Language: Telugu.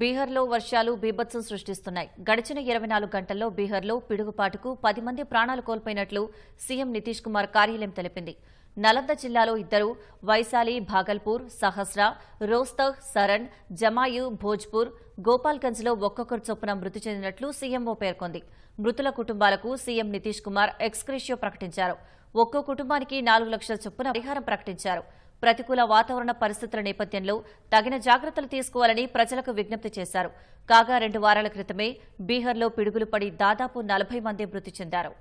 బీహార్లో వర్షాలు బీభత్సం సృష్టిస్తున్నాయి గడిచిన ఇరవై నాలుగు గంటల్లో బీహార్లో పిడుగుపాటుకు పది మంది ప్రాణాలు కోల్పోయినట్లు సీఎం నితీష్ కుమార్ కార్యాలయం తెలిపింది నలంద జిల్లాలో ఇద్దరు వైశాలి భాగల్పూర్ సహస్ర రోస్తహ్ సరణ్ జమాయు భోజ్పూర్ గోపాల్గంజ్లో ఒక్కొక్కరు చొప్పున మృతి చెందినట్లు సీఎంఓ పేర్కొంది మృతుల కుటుంబాలకు సీఎం నితీష్ కుమార్ ఎక్స్క్రీషియో ప్రకటించారు ఒక్కో కుటుంబానికి నాలుగు లక్షల చొప్పున పరిహారం ప్రకటించారు ప్రతికూల వాతావరణ పరిస్థితుల నేపథ్యంలో తగిన జాగ్రత్తలు తీసుకోవాలని ప్రజలకు విజ్ఞప్తి చేశారు కాగా రెండు వారాల క్రితమే బీహార్లో పిడుగులు పడి దాదాపు నలభై మంది మృతి చెందారు